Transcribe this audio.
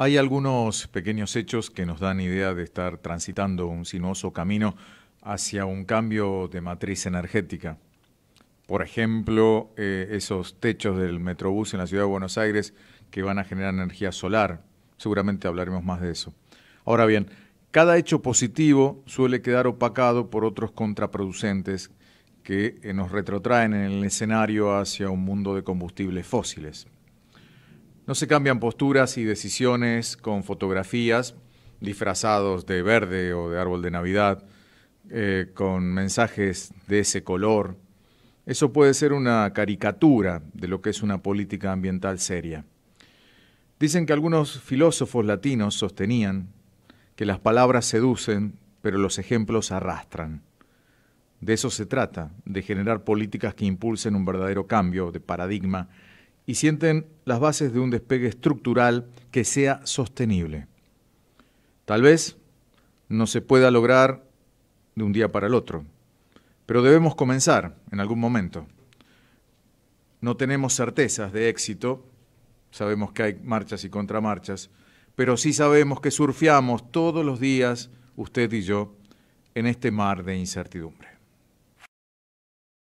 Hay algunos pequeños hechos que nos dan idea de estar transitando un sinuoso camino hacia un cambio de matriz energética. Por ejemplo, eh, esos techos del Metrobús en la ciudad de Buenos Aires que van a generar energía solar. Seguramente hablaremos más de eso. Ahora bien, cada hecho positivo suele quedar opacado por otros contraproducentes que eh, nos retrotraen en el escenario hacia un mundo de combustibles fósiles. No se cambian posturas y decisiones con fotografías disfrazados de verde o de árbol de Navidad, eh, con mensajes de ese color. Eso puede ser una caricatura de lo que es una política ambiental seria. Dicen que algunos filósofos latinos sostenían que las palabras seducen, pero los ejemplos arrastran. De eso se trata, de generar políticas que impulsen un verdadero cambio de paradigma y sienten las bases de un despegue estructural que sea sostenible. Tal vez no se pueda lograr de un día para el otro, pero debemos comenzar en algún momento. No tenemos certezas de éxito, sabemos que hay marchas y contramarchas, pero sí sabemos que surfeamos todos los días, usted y yo, en este mar de incertidumbre.